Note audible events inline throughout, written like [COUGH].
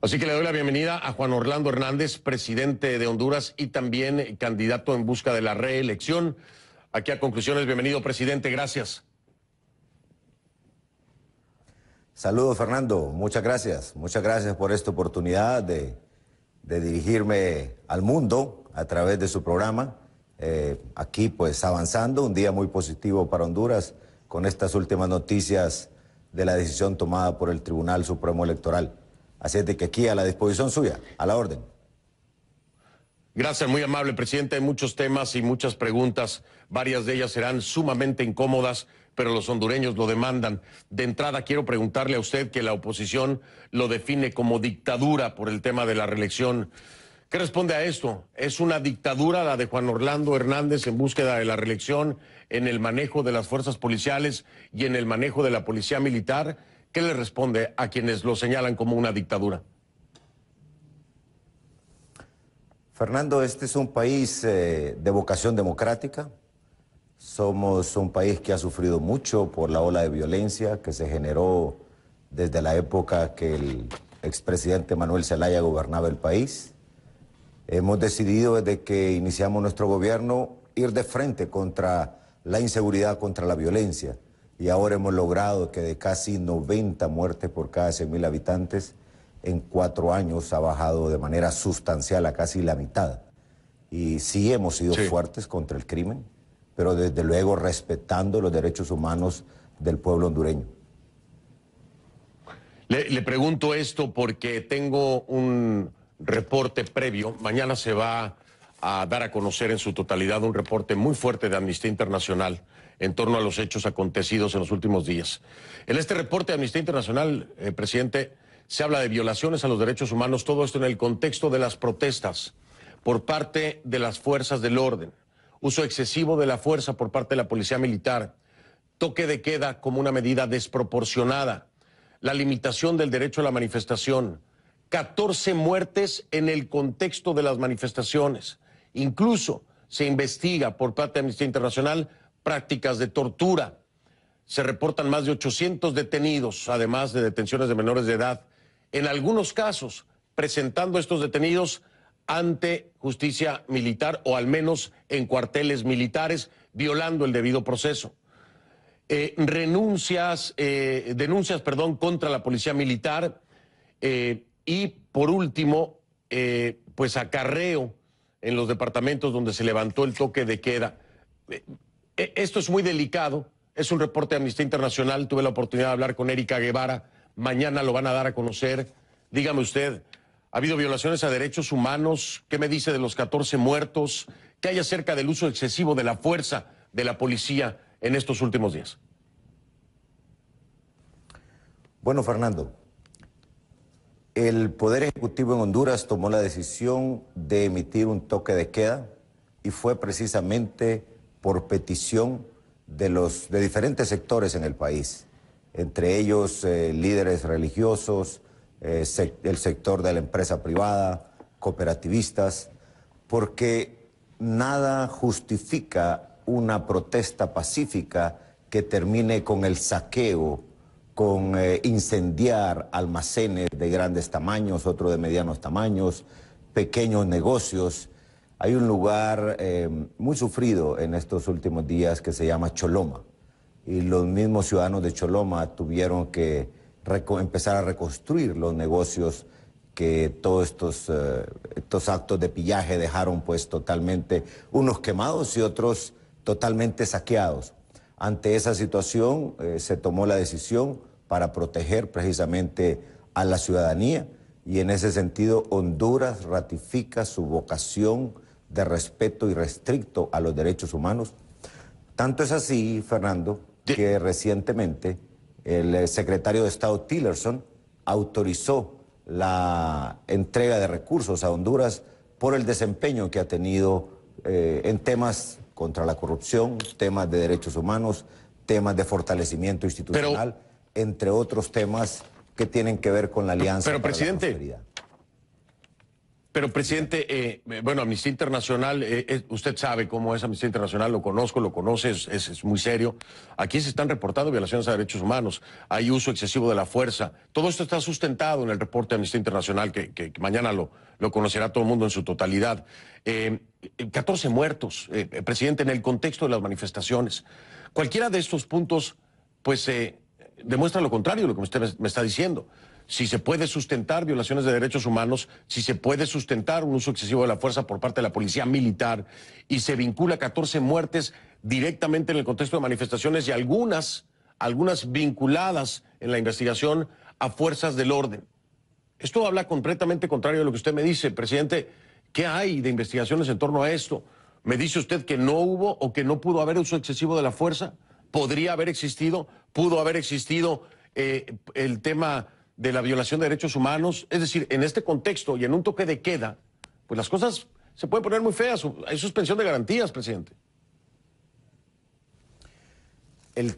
Así que le doy la bienvenida a Juan Orlando Hernández, presidente de Honduras y también candidato en busca de la reelección. Aquí a conclusiones, bienvenido presidente, gracias. Saludos Fernando, muchas gracias, muchas gracias por esta oportunidad de, dirigirme al mundo a través de su programa. Eh, aquí pues avanzando, un día muy positivo para Honduras con estas últimas noticias de la decisión tomada por el Tribunal Supremo Electoral. Así de que aquí a la disposición suya, a la orden. Gracias, muy amable presidente. Hay muchos temas y muchas preguntas. Varias de ellas serán sumamente incómodas, pero los hondureños lo demandan. De entrada, quiero preguntarle a usted que la oposición lo define como dictadura por el tema de la reelección. ¿Qué responde a esto? ¿Es una dictadura la de Juan Orlando Hernández en búsqueda de la reelección, en el manejo de las fuerzas policiales y en el manejo de la policía militar? ¿Qué le responde a quienes lo señalan como una dictadura? Fernando, este es un país eh, de vocación democrática. Somos un país que ha sufrido mucho por la ola de violencia que se generó desde la época que el expresidente Manuel Zelaya gobernaba el país. Hemos decidido desde que iniciamos nuestro gobierno ir de frente contra la inseguridad, contra la violencia y ahora hemos logrado que de casi 90 muertes por cada 100.000 habitantes, en cuatro años ha bajado de manera sustancial a casi la mitad. Y sí hemos sido fuertes contra el crimen, pero desde luego respetando los derechos humanos del pueblo hondureño. Le, le pregunto esto porque tengo un reporte previo. Mañana se va a dar a conocer en su totalidad un reporte muy fuerte de Amnistía Internacional en torno a los hechos acontecidos en los últimos días. En este reporte de Amnistía Internacional, eh, presidente, se habla de violaciones a los derechos humanos, todo esto en el contexto de las protestas por parte de las fuerzas del orden, uso excesivo de la fuerza por parte de la policía militar, toque de queda como una medida desproporcionada, la limitación del derecho a la manifestación, 14 muertes en el contexto de las manifestaciones. Incluso se investiga por parte de Amnistía Internacional prácticas de tortura. Se reportan más de 800 detenidos, además de detenciones de menores de edad, en algunos casos presentando estos detenidos ante justicia militar o al menos en cuarteles militares, violando el debido proceso. Eh, renuncias, eh, denuncias, perdón, contra la policía militar eh, y, por último, pues acarreo en los departamentos donde se levantó el toque de queda. E, esto es muy delicado. Es un reporte de Amnistía Internacional. Tuve la oportunidad de hablar con Erika Guevara. Mañana lo van a dar a conocer. Dígame usted, ¿ha habido violaciones a derechos humanos? ¿Qué me dice de los 14 muertos? ¿Qué hay acerca del uso excesivo de la fuerza de la policía en estos últimos días? Bueno, Fernando, el Poder Ejecutivo en Honduras tomó la decisión de emitir un toque de queda y fue precisamente por petición de, los, de diferentes sectores en el país, entre ellos eh, líderes religiosos, eh, el sector de la empresa privada, cooperativistas, porque nada justifica una protesta pacífica que termine con el saqueo, con eh, incendiar almacenes de grandes tamaños, otros de medianos tamaños, pequeños negocios hay un lugar eh, muy sufrido en estos últimos días que se llama Choloma. Y los mismos ciudadanos de Choloma tuvieron que empezar a reconstruir los negocios que todos estos, eh, estos actos de pillaje dejaron pues totalmente, unos quemados y otros totalmente saqueados. Ante esa situación eh, se tomó la decisión para proteger precisamente a la ciudadanía y en ese sentido Honduras ratifica su vocación de respeto y restricto a los derechos humanos. Tanto es así, Fernando, que recientemente el eh, secretario de Estado Tillerson autorizó la entrega de recursos a Honduras por el desempeño que ha tenido eh, en temas contra la corrupción, temas de derechos humanos, temas de fortalecimiento institucional, entre otros temas que tienen que ver con la alianza. Pero, presidente, pero, presidente, eh, eh, bueno, Amnistía Internacional, eh, usted sabe cómo es Amnistía Internacional, lo conozco, lo conoce, es, muy serio. Aquí se están reportando violaciones a derechos humanos, hay uso excesivo de la fuerza. Todo esto está sustentado en el reporte de Amnistía Internacional, que, mañana lo, conocerá todo el mundo en su totalidad. 14 muertos, presidente, en el contexto de las manifestaciones. Cualquiera de estos puntos, pues, demuestra lo contrario de lo que usted me está diciendo si se puede sustentar violaciones de derechos humanos, si se puede sustentar un uso excesivo de la fuerza por parte de la policía militar y se vincula 14 muertes directamente en el contexto de manifestaciones y algunas, algunas vinculadas en la investigación a fuerzas del orden. Esto habla completamente contrario a lo que usted me dice, presidente. ¿Qué hay de investigaciones en torno a esto? ¿Me dice usted que no hubo o que no pudo haber uso excesivo de la fuerza? ¿Podría haber existido? ¿Pudo haber existido eh, el tema de la violación de derechos humanos. Es decir, en este contexto y en un toque de queda, pues las cosas se pueden poner muy feas. Hay suspensión de garantías, presidente. El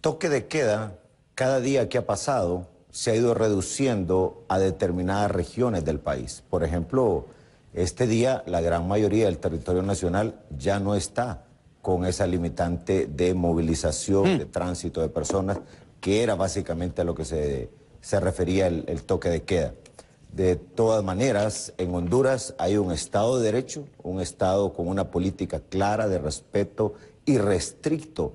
toque de queda, cada día que ha pasado, se ha ido reduciendo a determinadas regiones del país. Por ejemplo, este día la gran mayoría del territorio nacional ya no está con esa limitante de movilización, mm. de tránsito de personas, que era básicamente lo que se se refería el, toque de queda. De todas maneras, en Honduras hay un Estado de Derecho, un Estado con una política clara de respeto y restricto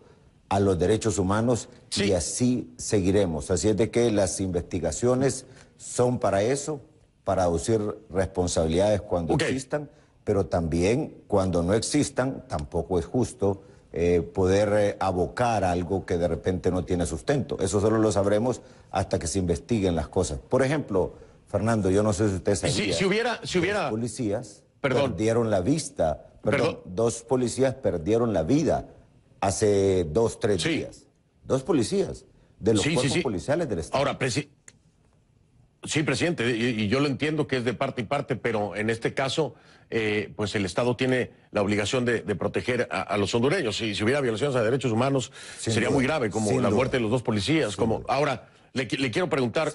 a los derechos humanos y así seguiremos. Así es de que las investigaciones son para eso, para aducir responsabilidades cuando existan, pero también cuando no existan, tampoco es justo eh, poder eh, abocar algo que de repente no tiene sustento. Eso solo lo sabremos hasta que se investiguen las cosas. Por ejemplo, Fernando, yo no sé si usted sabía. Si, hubiera, si hubiera... Dos policías perdón. perdieron la vista. Perdón, Dos policías perdieron la vida hace dos, tres días. Dos policías de los cuerpos policiales del Estado. Ahora, Sí, presidente, y, yo lo entiendo que es de parte y parte, pero en este caso, eh, pues el Estado tiene la obligación de, proteger a, los hondureños. Si, si hubiera violaciones a derechos humanos, sería muy grave, como la muerte de los dos policías. como Ahora, le, quiero preguntar,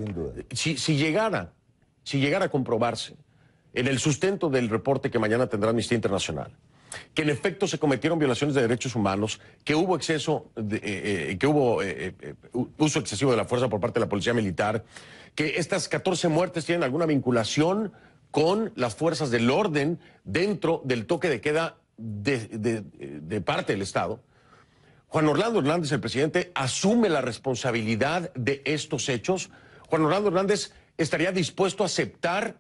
si, llegara, si llegara a comprobarse en el sustento del reporte que mañana tendrá Amnistía Internacional, que en efecto se cometieron violaciones de derechos humanos, que hubo exceso, eh, eh, que hubo uso excesivo de la fuerza por parte de la policía militar, que estas 14 muertes tienen alguna vinculación con las fuerzas del orden dentro del toque de queda de, parte del Estado. Juan Orlando Hernández, el presidente, asume la responsabilidad de estos hechos. Juan Orlando Hernández estaría dispuesto a aceptar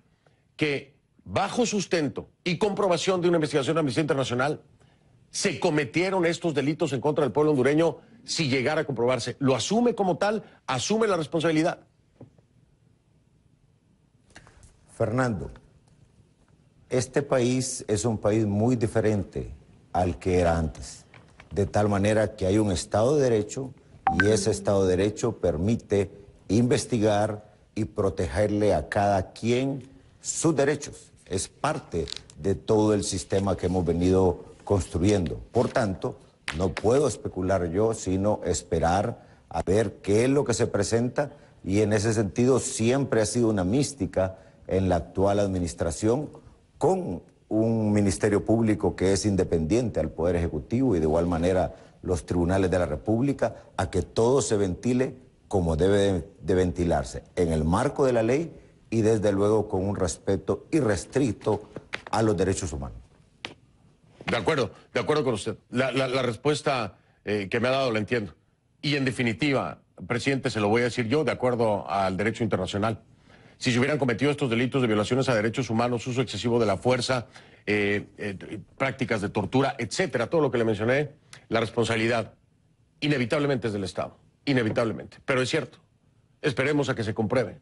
que bajo sustento y comprobación de una investigación de Amnistía Internacional se cometieron estos delitos en contra del pueblo hondureño si llegara a comprobarse. ¿Lo asume como tal? ¿Asume la responsabilidad? Fernando, este país es un país muy diferente al que era antes, de tal manera que hay un Estado de Derecho y ese Estado de Derecho permite investigar y protegerle a cada quien sus derechos. Es parte de todo el sistema que hemos venido construyendo. Por tanto, no puedo especular yo, sino esperar a ver qué es lo que se presenta y en ese sentido siempre ha sido una mística en la actual administración con un Ministerio Público que es independiente al Poder Ejecutivo y de igual manera los tribunales de la República, a que todo se ventile como debe de ventilarse, en el marco de la ley y desde luego con un respeto irrestricto a los derechos humanos. De acuerdo, de acuerdo con usted. La, respuesta eh, que me ha dado la entiendo. Y en definitiva, presidente, se lo voy a decir yo, de acuerdo al derecho internacional si se hubieran cometido estos delitos de violaciones a derechos humanos, uso excesivo de la fuerza, eh, eh, prácticas de tortura, etcétera, todo lo que le mencioné, la responsabilidad inevitablemente es del Estado, inevitablemente. Pero es cierto, esperemos a que se compruebe.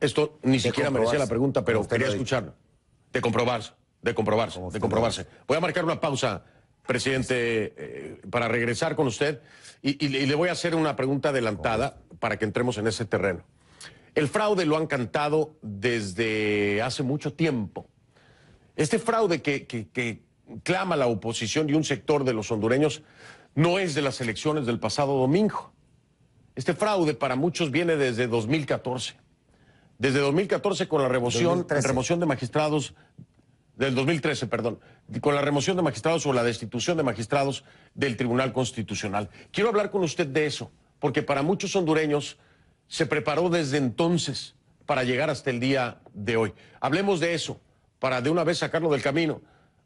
Esto ni siquiera merecía la pregunta, pero quería escucharlo. De comprobarse, de comprobarse, de comprobarse. Voy a marcar una pausa presidente, eh, para regresar con usted, y, le voy a hacer una pregunta adelantada para que entremos en ese terreno. El fraude lo han cantado desde hace mucho tiempo. Este fraude que, clama la oposición y un sector de los hondureños no es de las elecciones del pasado domingo. Este fraude para muchos viene desde 2014. Desde 2014 con la remoción, remoción de magistrados, del 2013, perdón, con la remoción de magistrados o la destitución de magistrados del Tribunal Constitucional. Quiero hablar con usted de eso, porque para muchos hondureños se preparó desde entonces para llegar hasta el día de hoy. Hablemos de eso, para de una vez sacarlo del camino.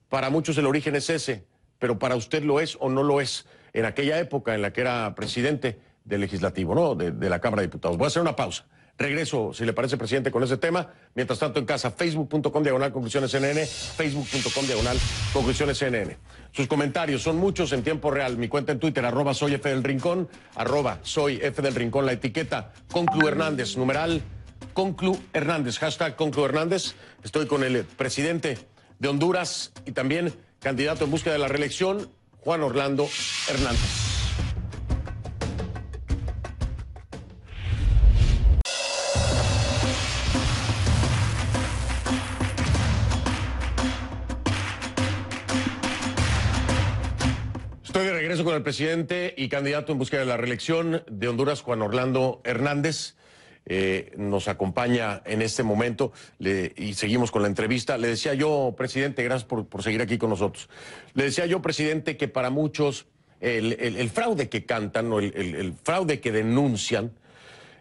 Para muchos el origen es ese, pero para usted lo es o no lo es. En aquella época en la que era presidente del legislativo, ¿no? De, de la Cámara de Diputados. Voy a hacer una pausa. Regreso, si le parece, presidente, con ese tema. Mientras tanto, en casa, facebook.com diagonal conclusiones CNN, facebook.com diagonal conclusiones nn Sus comentarios son muchos en tiempo real. Mi cuenta en Twitter, arroba soy F del Rincón, arroba soy F del Rincón, la etiqueta Conclu Hernández, numeral Conclu Hernández, hashtag Conclu Hernández. Estoy con el presidente de Honduras y también candidato en búsqueda de la reelección, Juan Orlando Hernández. con el presidente y candidato en búsqueda de la reelección de Honduras, Juan Orlando Hernández. Eh, nos acompaña en este momento y seguimos con la entrevista. Le decía yo, presidente, gracias por, seguir aquí con nosotros. Le decía yo, presidente, que para muchos el, fraude que cantan o el, fraude que denuncian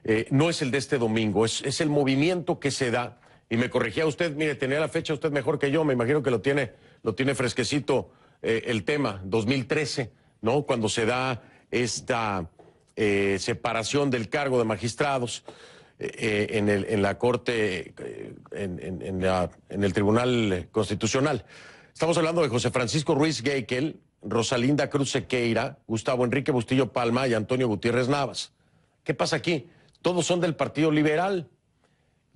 eh, no es el de este domingo, es, es el movimiento que se da. Y me corregía usted, mire, tenía la fecha usted mejor que yo, me imagino que lo tiene, lo tiene fresquecito eh, el tema, 2013 ¿no? Cuando se da esta eh, separación del cargo de magistrados eh, eh, en, el, la Corte, en, en el Tribunal Constitucional. Estamos hablando de José Francisco Ruiz Geikel, Rosalinda Cruz Sequeira, Gustavo Enrique Bustillo Palma y Antonio Gutiérrez Navas. ¿Qué pasa aquí? Todos son del Partido Liberal.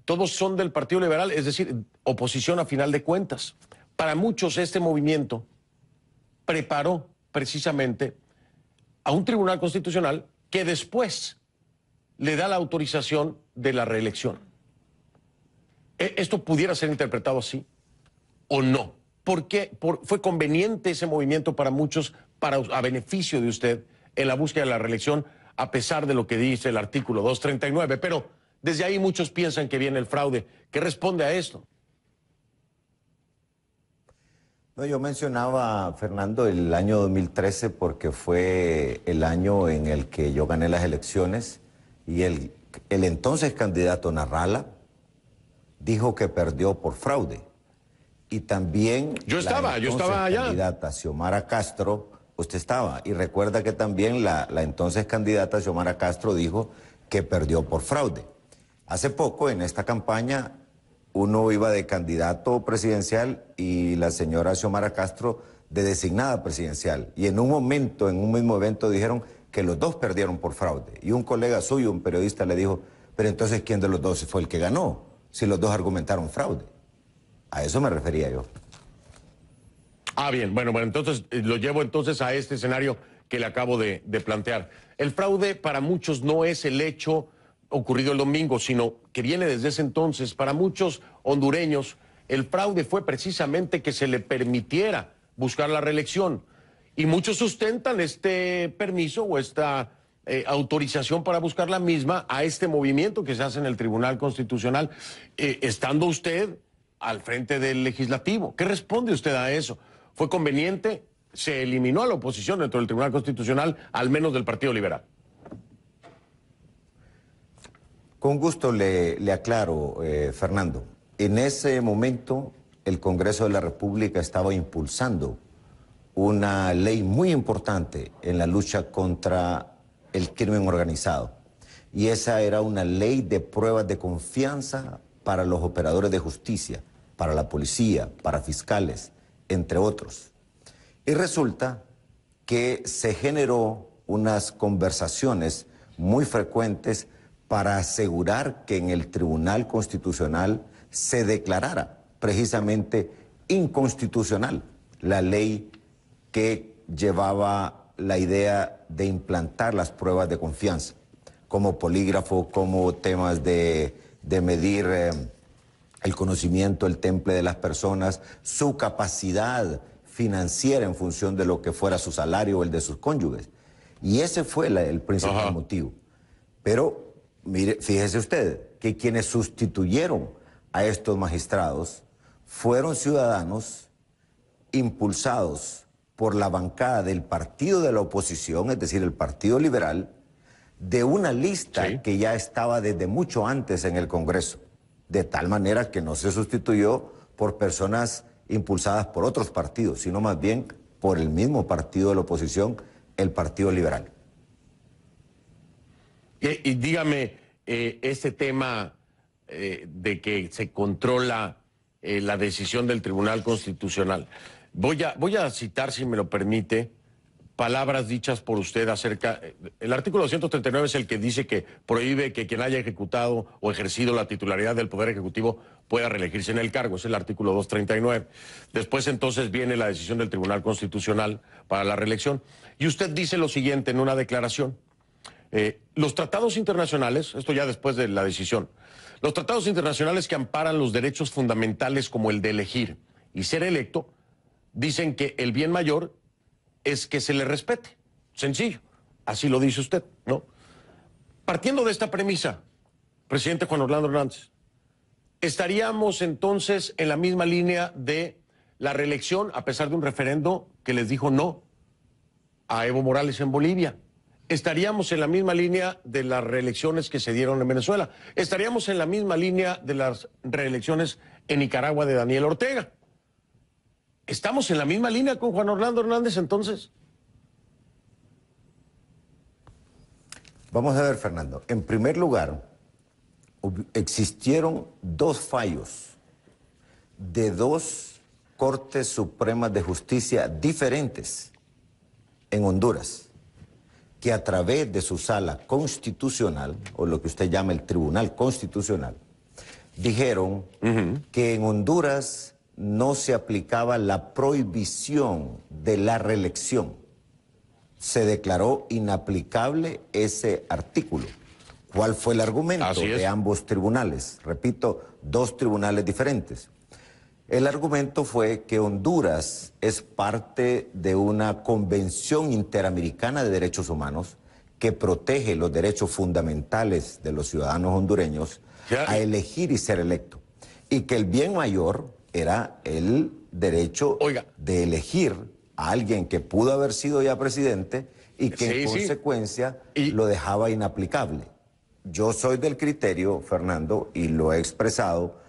Todos son del Partido Liberal, es decir, oposición a final de cuentas. Para muchos este movimiento preparó precisamente a un tribunal constitucional que después le da la autorización de la reelección. ¿E-, esto pudiera ser interpretado así o no. Porque fue conveniente ese movimiento para muchos para, a beneficio de usted en la búsqueda de la reelección, a pesar de lo que dice el artículo 239? Pero desde ahí muchos piensan que viene el fraude. ¿Qué responde a esto? No, yo mencionaba, Fernando, el año 2013 porque fue el año en el que yo gané las elecciones y el, el entonces candidato Narrala dijo que perdió por fraude. Y también... Yo estaba, la yo estaba allá. candidata Xiomara Castro, usted estaba. Y recuerda que también la, la entonces candidata Xiomara Castro dijo que perdió por fraude. Hace poco, en esta campaña, uno iba de candidato presidencial y la señora Xiomara Castro de designada presidencial. Y en un momento, en un mismo evento, dijeron que los dos perdieron por fraude. Y un colega suyo, un periodista, le dijo, pero entonces, ¿quién de los dos fue el que ganó? Si los dos argumentaron fraude. A eso me refería yo. Ah, bien, bueno, bueno, entonces eh, lo llevo entonces a este escenario que le acabo de, de plantear. El fraude para muchos no es el hecho ocurrido el domingo, sino que viene desde ese entonces. Para muchos hondureños, el fraude fue precisamente que se le permitiera buscar la reelección. Y muchos sustentan este permiso o esta eh, autorización para buscar la misma a este movimiento que se hace en el Tribunal Constitucional, eh, estando usted al frente del legislativo. ¿Qué responde usted a eso? ¿Fue conveniente? ¿Se eliminó a la oposición dentro del Tribunal Constitucional, al menos del Partido Liberal? Con gusto le, aclaro, eh, Fernando. En ese momento el Congreso de la República estaba impulsando una ley muy importante en la lucha contra el crimen organizado. Y esa era una ley de pruebas de confianza para los operadores de justicia, para la policía, para fiscales, entre otros. Y resulta que se generó unas conversaciones muy frecuentes para asegurar que en el Tribunal Constitucional se declarara precisamente inconstitucional la ley que llevaba la idea de implantar las pruebas de confianza, como polígrafo, como temas de, medir eh, el conocimiento, el temple de las personas, su capacidad financiera en función de lo que fuera su salario o el de sus cónyuges. Y ese fue el principal motivo. Pero fíjese usted que quienes sustituyeron a estos magistrados fueron ciudadanos impulsados por la bancada del partido de la oposición, es decir, el Partido Liberal, de una lista que ya estaba desde mucho antes en el Congreso, de tal manera que no se sustituyó por personas impulsadas por otros partidos, sino más bien por el mismo partido de la oposición, el Partido Liberal y dígame, este tema eh, de que se controla eh, la decisión del Tribunal Constitucional. Voy a, voy a citar, si me lo permite, palabras dichas por usted acerca... El artículo 239 es el que dice que prohíbe que quien haya ejecutado o ejercido la titularidad del Poder Ejecutivo pueda reelegirse en el cargo. Es el artículo 239. Después entonces viene la decisión del Tribunal Constitucional para la reelección. Y usted dice lo siguiente en una declaración. Eh, los tratados internacionales, esto ya después de la decisión, los tratados internacionales que amparan los derechos fundamentales como el de elegir y ser electo, dicen que el bien mayor es que se le respete. Sencillo, así lo dice usted, ¿no? Partiendo de esta premisa, presidente Juan Orlando Hernández, estaríamos entonces en la misma línea de la reelección a pesar de un referendo que les dijo no a Evo Morales en Bolivia estaríamos en la misma línea de las reelecciones que se dieron en Venezuela. Estaríamos en la misma línea de las reelecciones en Nicaragua de Daniel Ortega. ¿Estamos en la misma línea con Juan Orlando Hernández entonces? Vamos a ver, Fernando. En primer lugar, existieron dos fallos de dos Cortes Supremas de Justicia diferentes en Honduras que a través de su sala constitucional, o lo que usted llama el Tribunal Constitucional, dijeron que en Honduras no se aplicaba la prohibición de la reelección. Se declaró inaplicable ese artículo. ¿Cuál fue el argumento de ambos tribunales? Repito, dos tribunales diferentes. El argumento fue que Honduras es parte de una convención interamericana de derechos humanos que protege los derechos fundamentales de los ciudadanos hondureños a elegir y ser electo. Y que el bien mayor era el derecho de elegir a alguien que pudo haber sido ya presidente y que en consecuencia lo dejaba inaplicable. Yo soy del criterio, Fernando, y lo he expresado,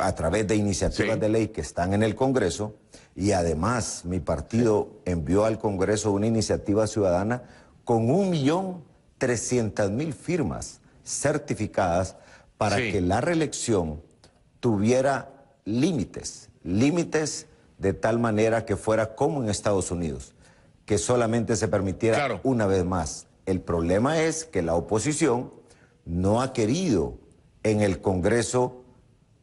a través de iniciativas de ley que están en el Congreso y además mi partido envió al Congreso una iniciativa ciudadana con un millón trescientas mil firmas certificadas para que la reelección tuviera límites, límites de tal manera que fuera como en Estados Unidos, que solamente se permitiera una vez más. El problema es que la oposición no ha querido en el Congreso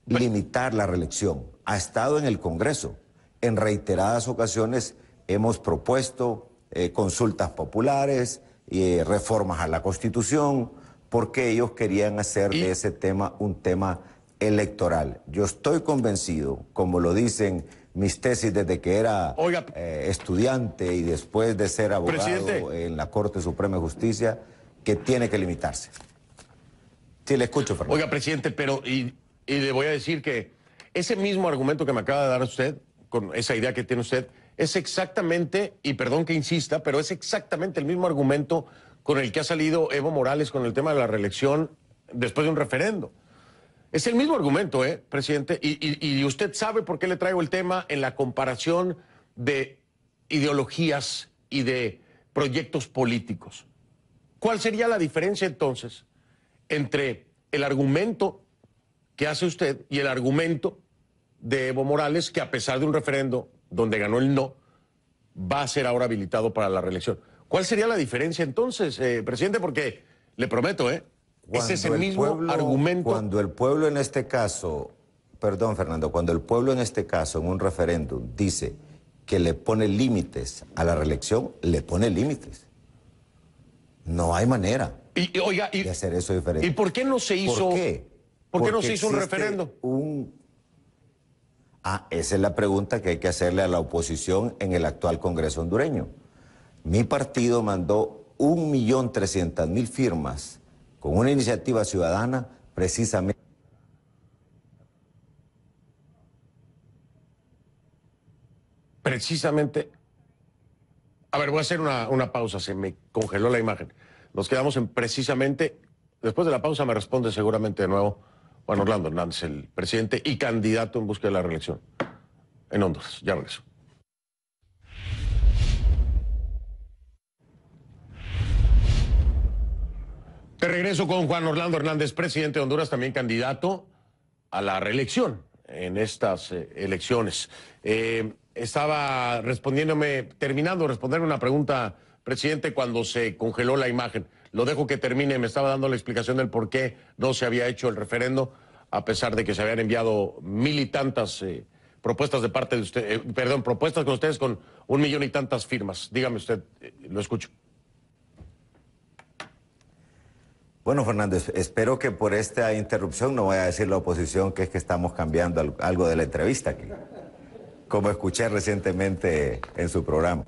pues limitar la reelección. Ha estado en el Congreso. En reiteradas ocasiones hemos propuesto eh, consultas populares, y eh, reformas a la Constitución, porque ellos querían hacer de ese tema un tema electoral. Yo estoy convencido, como lo dicen mis tesis desde que era eh, estudiante y después de ser abogado en la Corte Suprema de Justicia, que tiene que limitarse. Sí, le escucho, Fernando. Oiga, presidente, pero y le voy a decir que ese mismo argumento que me acaba de dar usted, con esa idea que tiene usted, es exactamente, y perdón que insista, pero es exactamente el mismo argumento con el que ha salido Evo Morales con el tema de la reelección después de un referendo. Es el mismo argumento, ¿eh, presidente? Y, y, usted sabe por qué le traigo el tema en la comparación de ideologías y de proyectos políticos. ¿Cuál sería la diferencia entonces entre el argumento ¿Qué hace usted y el argumento de Evo Morales, que a pesar de un referendo donde ganó el no, va a ser ahora habilitado para la reelección. ¿Cuál sería la diferencia entonces, eh, presidente? Porque le prometo, ¿eh? es el mismo argumento. Cuando el pueblo en este caso, perdón Fernando, cuando el pueblo en este caso, en un referéndum, dice que le pone límites a la reelección, le pone límites. No hay manera y, oiga, y, de hacer eso diferente. ¿Y por qué no se hizo? ¿Por qué? ¿Por qué no se hizo un referendo? Ah, esa es la pregunta que hay que hacerle a la oposición en el actual Congreso hondureño. Mi partido mandó 1.300.000 firmas con una iniciativa ciudadana precisamente. Precisamente. A ver, voy a hacer una, una pausa, se me congeló la imagen. Nos quedamos en precisamente. Después de la pausa me responde seguramente de nuevo Juan Orlando Hernández, el presidente y candidato en busca de la reelección en Honduras. Ya regreso. Te regreso con Juan Orlando Hernández, presidente de Honduras, también candidato a la reelección en estas eh, elecciones. Eh, estaba respondiéndome, terminando de responder una pregunta, presidente, cuando se congeló la imagen. Lo dejo que termine, me estaba dando la explicación del por qué no se había hecho el referendo, a pesar de que se habían enviado mil y tantas eh, propuestas de parte de usted, eh, perdón, propuestas con ustedes con un millón y tantas firmas. Dígame usted, eh, lo escucho. Bueno, Fernández, espero que por esta interrupción no vaya a decir la oposición que es que estamos cambiando algo de la entrevista aquí, como escuché recientemente en su programa.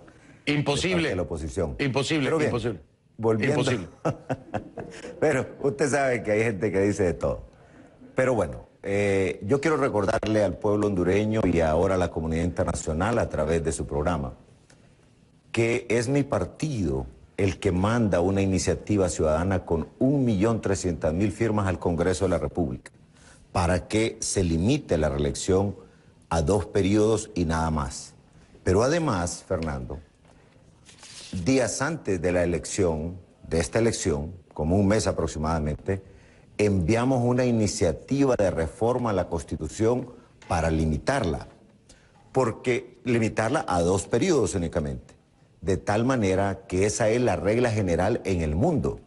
Imposible. la oposición. Imposible, imposible volviendo. [LAUGHS] Pero usted sabe que hay gente que dice de todo. Pero bueno, eh, yo quiero recordarle al pueblo hondureño y ahora a la comunidad internacional a través de su programa que es mi partido el que manda una iniciativa ciudadana con 1.300.000 firmas al Congreso de la República para que se limite la reelección a dos periodos y nada más. Pero además, Fernando, días antes de la elección, de esta elección, como un mes aproximadamente, enviamos una iniciativa de reforma a la Constitución para limitarla, porque limitarla a dos periodos únicamente, de tal manera que esa es la regla general en el mundo.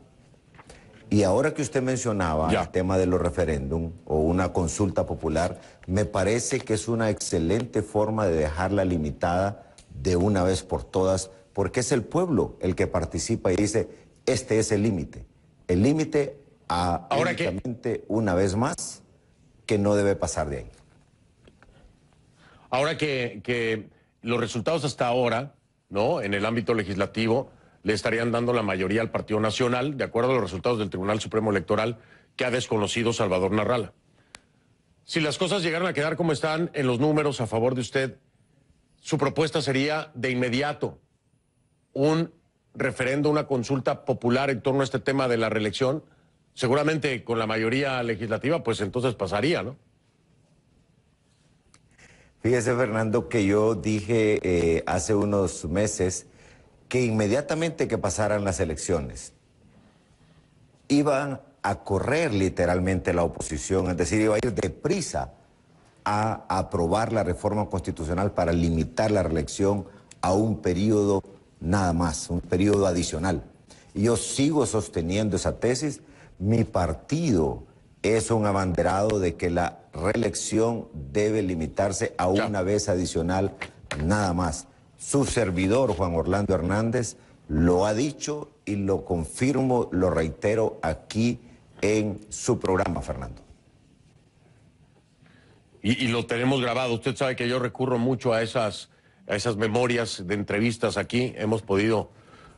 Y ahora que usted mencionaba el tema de los referéndum o una consulta popular, me parece que es una excelente forma de dejarla limitada de una vez por todas, porque es el pueblo el que participa y dice, este es el límite. El límite a Ahora una vez más que no debe pasar de ahí. Ahora que, que los resultados hasta ahora, ¿no? En el ámbito legislativo, le estarían dando la mayoría al Partido Nacional, de acuerdo a los resultados del Tribunal Supremo Electoral que ha desconocido Salvador Narrala. Si las cosas llegaron a quedar como están en los números a favor de usted, su propuesta sería de inmediato un referendo, una consulta popular en torno a este tema de la reelección, seguramente con la mayoría legislativa, pues entonces pasaría, ¿no? Fíjese, Fernando, que yo dije eh, hace unos meses que inmediatamente que pasaran las elecciones, iban a correr literalmente la oposición, es decir, iba a ir deprisa a aprobar la reforma constitucional para limitar la reelección a un periodo nada más, un periodo adicional. yo sigo sosteniendo esa tesis. Mi partido es un abanderado de que la reelección debe limitarse a una vez adicional nada más. Su servidor, Juan Orlando Hernández, lo ha dicho y lo confirmo, lo reitero aquí en su programa, Fernando y, lo tenemos grabado. Usted sabe que yo recurro mucho a esas, a esas memorias de entrevistas aquí. Hemos podido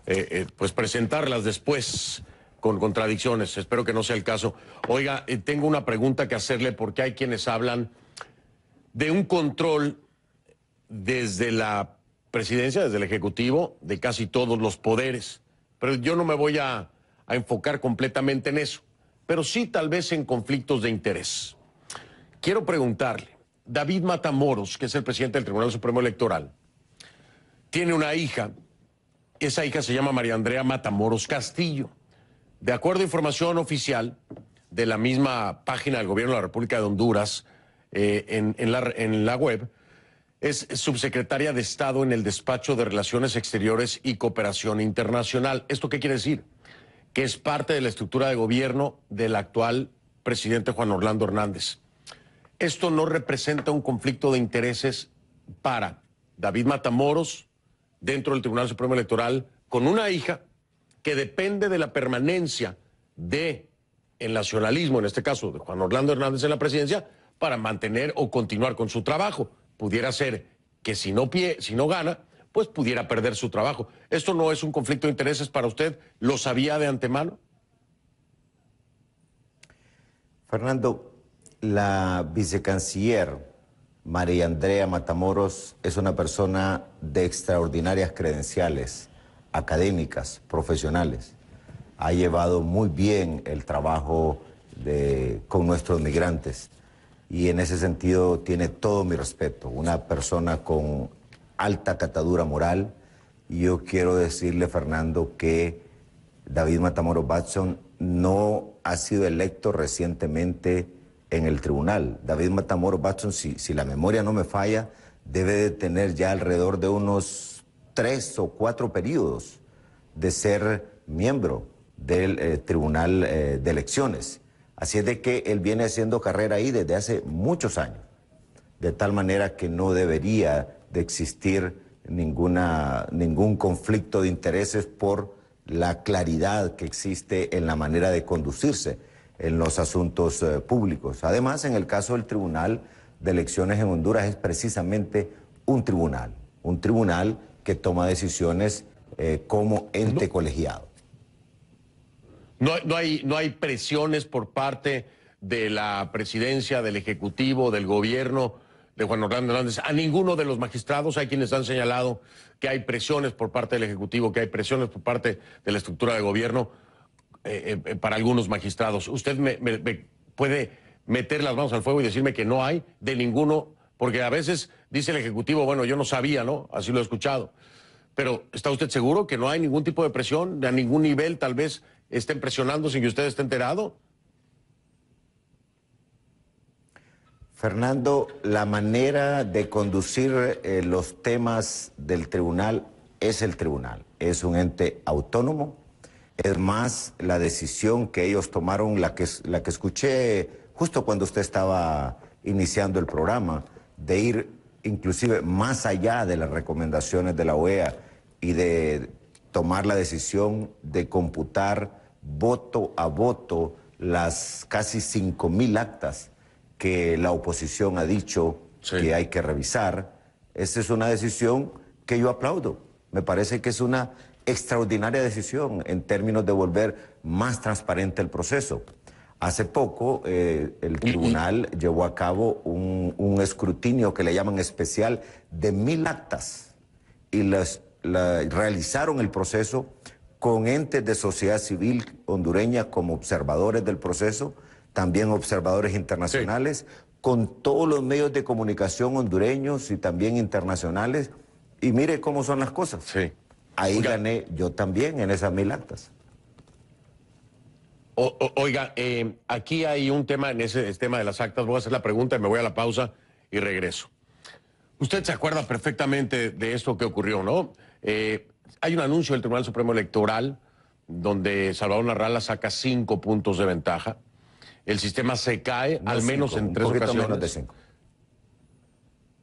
eh, eh, pues presentarlas después con contradicciones. Espero que no sea el caso. Oiga, eh, tengo una pregunta que hacerle porque hay quienes hablan de un control desde la presidencia, desde el Ejecutivo, de casi todos los poderes. Pero yo no me voy a, a enfocar completamente en eso, pero sí tal vez en conflictos de interés. Quiero preguntarle, David Matamoros, que es el presidente del Tribunal Supremo Electoral, tiene una hija, esa hija se llama María Andrea Matamoros Castillo. De acuerdo a información oficial de la misma página del Gobierno de la República de Honduras, eh, en, la, en la web, es subsecretaria de Estado en el despacho de Relaciones Exteriores y Cooperación Internacional. ¿Esto qué quiere decir? Que es parte de la estructura de gobierno del actual presidente Juan Orlando Hernández esto no representa un conflicto de intereses para David Matamoros dentro del Tribunal Supremo Electoral con una hija que depende de la permanencia de el nacionalismo, en este caso de Juan Orlando Hernández en la presidencia, para mantener o continuar con su trabajo. Pudiera ser que si no, si no gana, pues pudiera perder su trabajo. ¿Esto no es un conflicto de intereses para usted? ¿Lo sabía de antemano? Fernando, la vicecanciller María Andrea Matamoros es una persona de extraordinarias credenciales académicas, profesionales. Ha llevado muy bien el trabajo con nuestros migrantes y en ese sentido tiene todo mi respeto. Una persona con alta catadura moral y yo quiero decirle, Fernando, que David Matamoros Batson no ha sido electo recientemente en el tribunal. David Matamoros Batson, si, la memoria no me falla, debe de tener ya alrededor de unos tres o cuatro periodos de ser miembro del eh, Tribunal eh, de Elecciones. Así es de que él viene haciendo carrera ahí desde hace muchos años, de tal manera que no debería de existir ninguna, ningún conflicto de intereses por la claridad que existe en la manera de conducirse en los asuntos eh, públicos. Además, en el caso del Tribunal de Elecciones en Honduras es precisamente un tribunal, un tribunal que toma decisiones eh, como ente colegiado. No, hay, no hay presiones por parte de la presidencia, del Ejecutivo, del Gobierno de Juan Orlando Hernández. A ninguno de los magistrados hay quienes han señalado que hay presiones por parte del Ejecutivo, que hay presiones por parte de la estructura de gobierno eh, eh, para algunos magistrados. ¿Usted me, puede meter las manos al fuego y decirme que no hay de ninguno? Porque a veces dice el Ejecutivo, bueno, yo no sabía, ¿no? Así lo he escuchado. Pero ¿está usted seguro que no hay ningún tipo de presión, de a ningún nivel tal vez estén presionando sin que usted esté enterado? Fernando, la manera de conducir eh, los temas del tribunal es el tribunal. Es un ente autónomo, es más, la decisión que ellos tomaron, la que, la que escuché justo cuando usted estaba iniciando el programa, de ir inclusive más allá de las recomendaciones de la OEA y de tomar la decisión de computar voto a voto las casi 5.000 actas que la oposición ha dicho que hay que revisar. Esa es una decisión que yo aplaudo. Me parece que es una extraordinaria decisión en términos de volver más transparente el proceso. Hace poco eh, el tribunal llevó a cabo un, escrutinio que le llaman especial de mil actas y realizaron el proceso con entes de sociedad civil hondureña como observadores del proceso, también observadores internacionales, con todos los medios de comunicación hondureños y también internacionales. Y mire cómo son las cosas. Sí. Ahí gané yo también en esas mil actas. oiga, eh, aquí hay un tema en ese, este tema de las actas. Voy a hacer la pregunta y me voy a la pausa y regreso. Usted se acuerda perfectamente de esto que ocurrió, ¿no? Eh, hay un anuncio del Tribunal Supremo Electoral donde Salvador Narrala saca cinco puntos de ventaja. El sistema se cae, al menos en tres un ocasiones. Menos de cinco.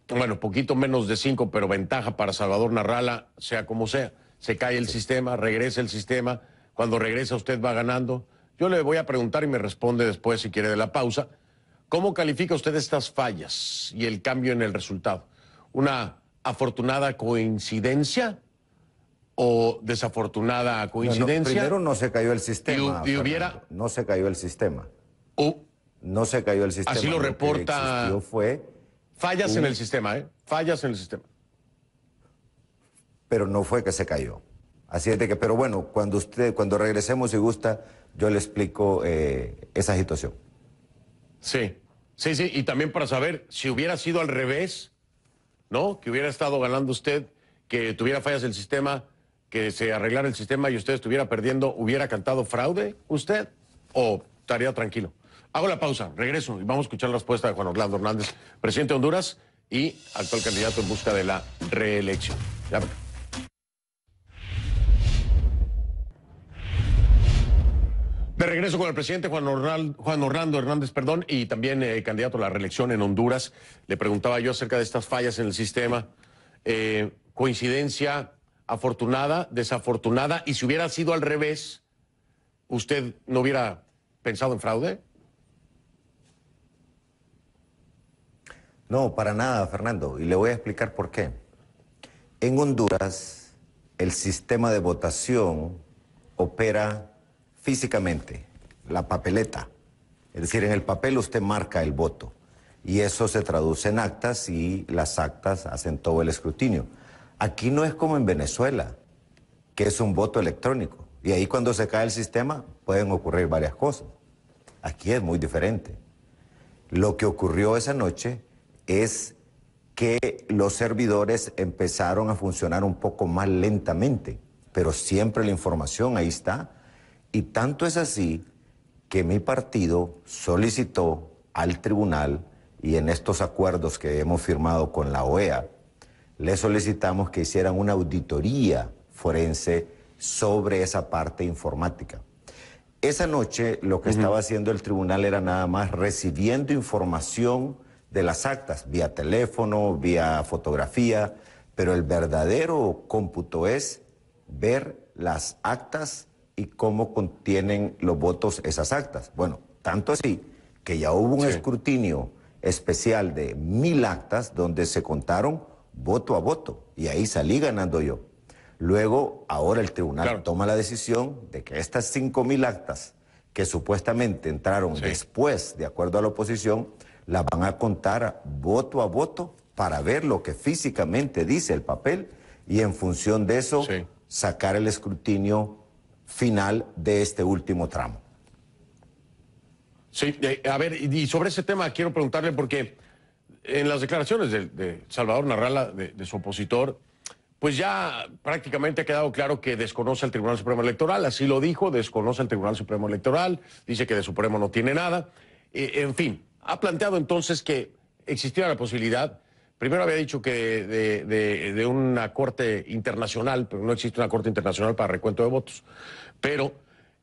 Bueno, poquito menos de cinco, pero ventaja para Salvador Narrala, sea como sea se cae el sistema, regresa el sistema, cuando regresa usted va ganando. Yo le voy a preguntar y me responde después, si quiere, de la pausa. ¿Cómo califica usted estas fallas y el cambio en el resultado? ¿Una afortunada coincidencia o desafortunada coincidencia? No, primero no se cayó el sistema. No se cayó el sistema. no se cayó el sistema. Así lo reporta. fallas en el sistema, ¿eh? Fallas en el sistema pero no fue que se cayó. Así es de que, pero bueno, cuando usted, cuando regresemos si gusta, yo le explico eh, esa situación. Sí, sí, sí, y también para saber si hubiera sido al revés, ¿no? Que hubiera estado ganando usted, que tuviera fallas el sistema, que se arreglara el sistema y usted estuviera perdiendo, ¿hubiera cantado fraude usted? ¿O estaría tranquilo? Hago la pausa, regreso y vamos a escuchar la respuesta de Juan Orlando Hernández, presidente de Honduras y actual candidato en busca de la reelección. Ya De regreso con el presidente Juan, Orlando Hernández, perdón, y también eh, candidato a la reelección en Honduras. Le preguntaba yo acerca de estas fallas en el sistema. Eh, coincidencia afortunada, desafortunada, y si hubiera sido al revés, ¿usted no hubiera pensado en fraude? No, para nada, Fernando, y le voy a explicar por qué. En Honduras, el sistema de votación opera físicamente, la papeleta. Es decir, en el papel usted marca el voto y eso se traduce en actas y las actas hacen todo el escrutinio. Aquí no es como en Venezuela, que es un voto electrónico. Y ahí cuando se cae el sistema pueden ocurrir varias cosas. Aquí es muy diferente. Lo que ocurrió esa noche es que los servidores empezaron a funcionar un poco más lentamente, pero siempre la información ahí está y tanto es así que mi partido solicitó al tribunal y en estos acuerdos que hemos firmado con la OEA, le solicitamos que hicieran una auditoría forense sobre esa parte informática. Esa noche lo que estaba haciendo el tribunal era nada más recibiendo información de las actas, vía teléfono, vía fotografía, pero el verdadero cómputo es ver las actas y cómo contienen los votos esas actas. Bueno, tanto así que ya hubo un escrutinio especial de mil actas donde se contaron voto a voto y ahí salí ganando yo. Luego, ahora el tribunal toma la decisión de que estas cinco mil actas que supuestamente entraron después, de acuerdo a la oposición, las van a contar voto a voto para ver lo que físicamente dice el papel y en función de eso sacar el escrutinio final de este último tramo. Sí, eh, a ver, y sobre ese tema quiero preguntarle porque en las declaraciones de, Salvador Narrala, de, su opositor, pues ya prácticamente ha quedado claro que desconoce al Tribunal Supremo Electoral, así lo dijo, desconoce al Tribunal Supremo Electoral, dice que de Supremo no tiene nada, eh, en fin, ha planteado entonces que existiera la posibilidad Primero había dicho que de, una corte internacional, pero no existe una corte internacional para recuento de votos, pero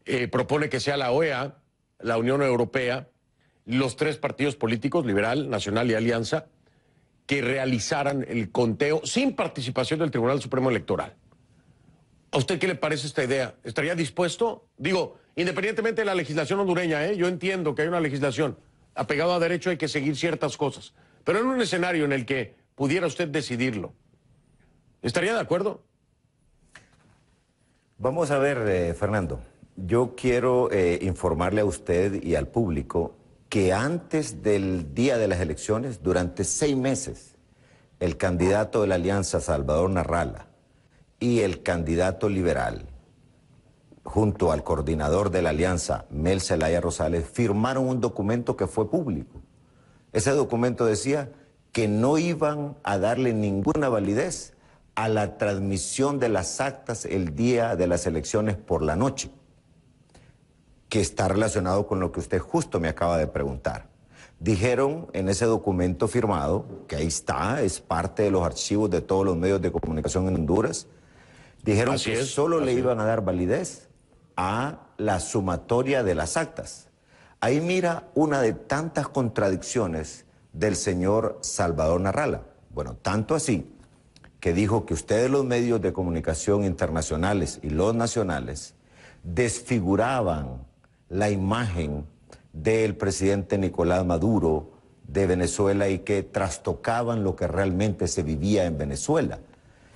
eh, propone que sea la OEA, la Unión Europea, los tres partidos políticos, Liberal, Nacional y Alianza, que realizaran el conteo sin participación del Tribunal Supremo Electoral. ¿A usted qué le parece esta idea? ¿Estaría dispuesto? Digo, independientemente de la legislación hondureña, ¿eh? yo entiendo que hay una legislación apegado a derecho, hay que seguir ciertas cosas. Pero en un escenario en el que pudiera usted decidirlo, ¿estaría de acuerdo? Vamos a ver, eh, Fernando. Yo quiero eh, informarle a usted y al público que antes del día de las elecciones, durante seis meses, el candidato de la Alianza Salvador Narrala y el candidato liberal, junto al coordinador de la Alianza, Mel Zelaya Rosales, firmaron un documento que fue público ese documento decía que no iban a darle ninguna validez a la transmisión de las actas el día de las elecciones por la noche, que está relacionado con lo que usted justo me acaba de preguntar. Dijeron en ese documento firmado, que ahí está, es parte de los archivos de todos los medios de comunicación en Honduras, dijeron que solo le iban a dar validez a la sumatoria de las actas. Ahí mira una de tantas contradicciones del señor Salvador Narrala. Bueno, tanto así que dijo que ustedes los medios de comunicación internacionales y los nacionales desfiguraban la imagen del presidente Nicolás Maduro de Venezuela y que trastocaban lo que realmente se vivía en Venezuela.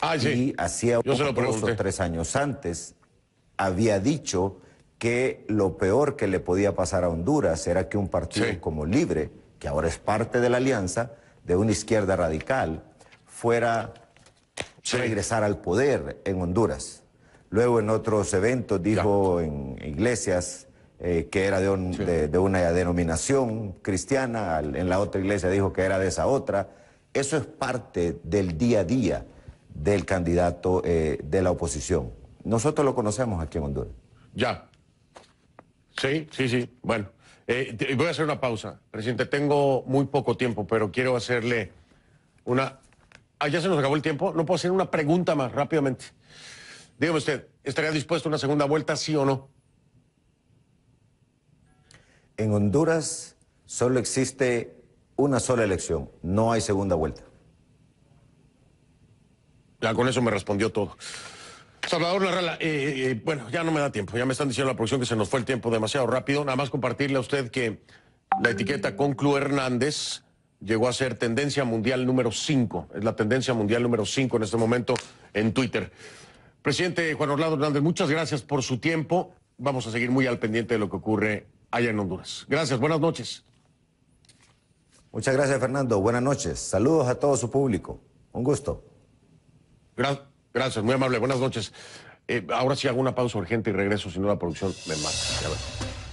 Ah, y hacía dos o tres años antes había dicho que lo peor que le podía pasar a Honduras era que un partido como Libre, que ahora es parte de la alianza, de una izquierda radical, fuera a regresar al poder en Honduras. Luego en otros eventos dijo en iglesias eh, que era de, una denominación cristiana, en la otra iglesia dijo que era de esa otra. Eso es parte del día a día del candidato eh, de la oposición. Nosotros lo conocemos aquí en Honduras. Ya, Sí, sí, sí. Bueno, eh, voy a hacer una pausa. Presidente, tengo muy poco tiempo, pero quiero hacerle una... Ah, ya se nos acabó el tiempo. No puedo hacer una pregunta más rápidamente. Dígame usted, ¿estaría dispuesto a una segunda vuelta, sí o no? En Honduras solo existe una sola elección, no hay segunda vuelta. Ya con eso me respondió todo. Salvador Larrala, eh, eh, bueno, ya no me da tiempo, ya me están diciendo la producción que se nos fue el tiempo demasiado rápido. Nada más compartirle a usted que la etiqueta Conclu Hernández llegó a ser tendencia mundial número 5, es la tendencia mundial número 5 en este momento en Twitter. Presidente Juan Orlando Hernández, muchas gracias por su tiempo. Vamos a seguir muy al pendiente de lo que ocurre allá en Honduras. Gracias, buenas noches. Muchas gracias, Fernando. Buenas noches. Saludos a todo su público. Un gusto. Gracias. Gracias, muy amable. Buenas noches. Eh, ahora sí hago una pausa urgente y regreso, si no la producción me mata.